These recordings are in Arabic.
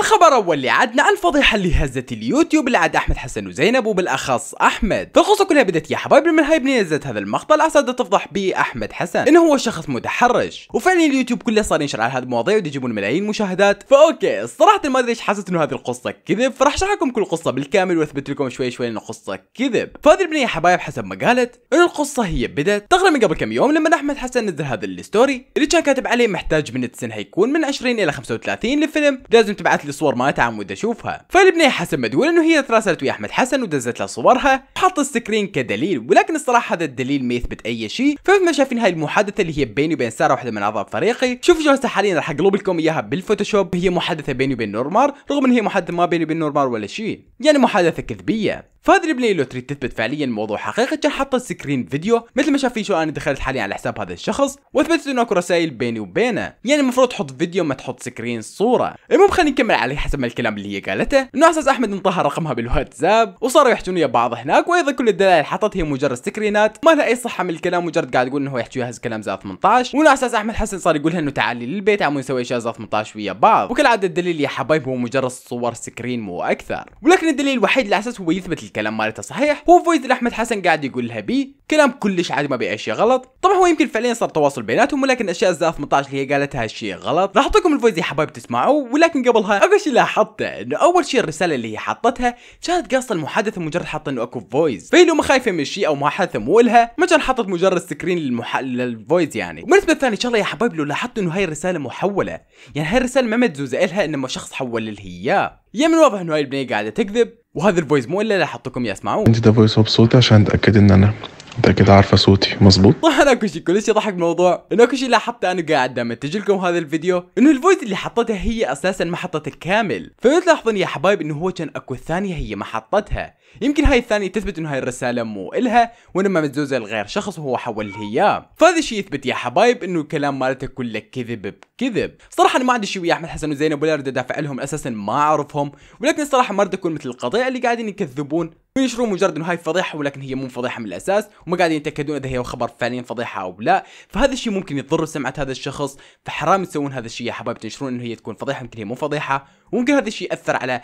الخبر اول اللي عدنا عن الفضيحه اللي هزت اليوتيوب اللي عاد احمد حسن وزينب وبالاخص احمد فالقصه كلها بدت يا حبايب من هاي نزلت هذا المقطع الاسد تفضح به احمد حسن انه هو شخص متحرش وفعلا اليوتيوب كله صار ينشر على هذه المواضيع ويجيبون ملايين مشاهدات فاوكي صراحه ما ادري ايش حسيت انه هذه القصه كذب فراح اشرح لكم كل قصه بالكامل واثبت لكم شوي شوي ان القصه كذب فهذه البنيه يا حبايب حسب ما قالت انه القصه هي بدت تقريبا من قبل كم يوم لما احمد حسن نزل هذا الستوري اللي كان كاتب عليه محتاج من السن هيكون من 20 الى 35 لفيلم لازم تبعث الصور ما تعمد اشوفها فالبنية حسن ولا انه هي تراسلت ويا احمد حسن ودزت له صورها حط السكرين كدليل ولكن الصراحه هذا الدليل ما يثبت اي شيء فمثل ما شايفين هاي المحادثه اللي هي بيني وبين ساره واحده من اعضاء فريقي شوفوا هسه حاليا راح اقلب لكم اياها بالفوتوشوب هي محادثه بيني وبين نورمار رغم ان هي محادثه ما بيني وبين نورمار ولا شيء يعني محادثه كذبيه فهذه البلاي تريد تثبت فعليا الموضوع حقيقه كان حط سكرين فيديو مثل ما فيه شو انا دخلت حاليا على حساب هذا الشخص واثبتت انه اكو رسائل بيني وبينه يعني المفروض تحط فيديو ما تحط سكرين صوره المهم خلينا نكمل عليه حسب الكلام اللي هي قالته انه اساس احمد انطاها رقمها بالواتساب وصاروا يحجون ويا بعض هناك وايضا كل الدلائل اللي حطت هي مجرد سكرينات ما لها اي صحه من الكلام مجرد قاعد يقول انه هو يحكي وياها كلام زائد 18 وانه اساس احمد حسن صار يقولها انه تعالي للبيت عم نسوي اشياء زائد 18 ويا بعض وكالعاده الدليل يا حبايب هو مجرد صور سكرين مو اكثر ولكن الدليل الوحيد اللي اساس هو يثبت الكلام مالتها صحيح هو فويس لاحمد حسن قاعد يقول لها بي كلام كلش عادي ما بي اشياء غلط طبعا هو يمكن فعليا صار تواصل بيناتهم ولكن الاشياء الزاف 18 اللي هي قالتها هالشيء غلط راح اعطيكم الفويس يا حبايب تسمعوه ولكن قبلها اول شيء لاحظته انه اول شيء الرساله اللي هي حطتها كانت قاصه المحادثه مجرد حاطه انه اكو فويس فهي لو ما خايفه من شيء او ما حادثه مو لها ما كان حطت مجرد سكرين للمح... للفويس يعني وبالنسبه الثاني ان شاء الله يا حبايب لو لاحظتوا انه هاي الرساله محوله يعني هاي الرساله ما متزوزه الها انما شخص حول لها اياه يا من واضح انه هاي البنيه قاعده تكذب وهذا الفويس مو الا لاحظتكم يا اسمعوا انت ده فويس مبسوط عشان اتاكد ان انا انت كده عارفه صوتي مظبوط صح انا كل شيء كلش يضحك موضوع انه كل شيء لاحظت انا قاعد امنتج لكم هذا الفيديو انه الفويس اللي حطتها هي اساسا محطه الكامل فتلاحظون يا حبايب انه هو كان اكو الثانيه هي محطتها يمكن هاي الثانيه تثبت انه هاي الرساله مو الها وانما مدزوزه لغير شخص وهو حول لها اياه فهذا الشيء يثبت يا حبايب انه الكلام مالته كله كذب بكذب صراحه انا ما عندي شيء ويا احمد حسن وزينب ولا اريد ادافع لهم اساسا ما اعرفهم ولكن الصراحه ما اريد اكون مثل القضيه اللي قاعدين يكذبون وينشرون مجرد انه هاي فضيحه ولكن هي مو فضيحه من الاساس وما قاعدين يتاكدون اذا هي خبر فعليا فضيحه او لا فهذا الشيء ممكن يضر سمعه هذا الشخص فحرام تسوون هذا الشيء يا حبايب تنشرون انه هي تكون فضيحه يمكن هي مو فضيحه وممكن هذا الشيء ياثر على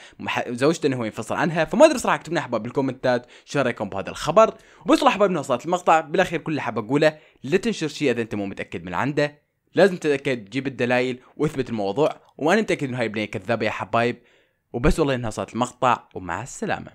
زوجته انه هو ينفصل عنها فما ادري صراحه اكتبنا حبايب بالكومنتات شو رايكم بهذا الخبر وبس حبايب انه وصلت المقطع بالاخير كل اللي حاب اقوله لا تنشر شيء اذا انت مو متاكد من عنده لازم تتاكد تجيب الدلائل واثبت الموضوع وانا متاكد انه هاي البنيه كذابه يا حبايب وبس والله انها وصلت المقطع ومع السلامه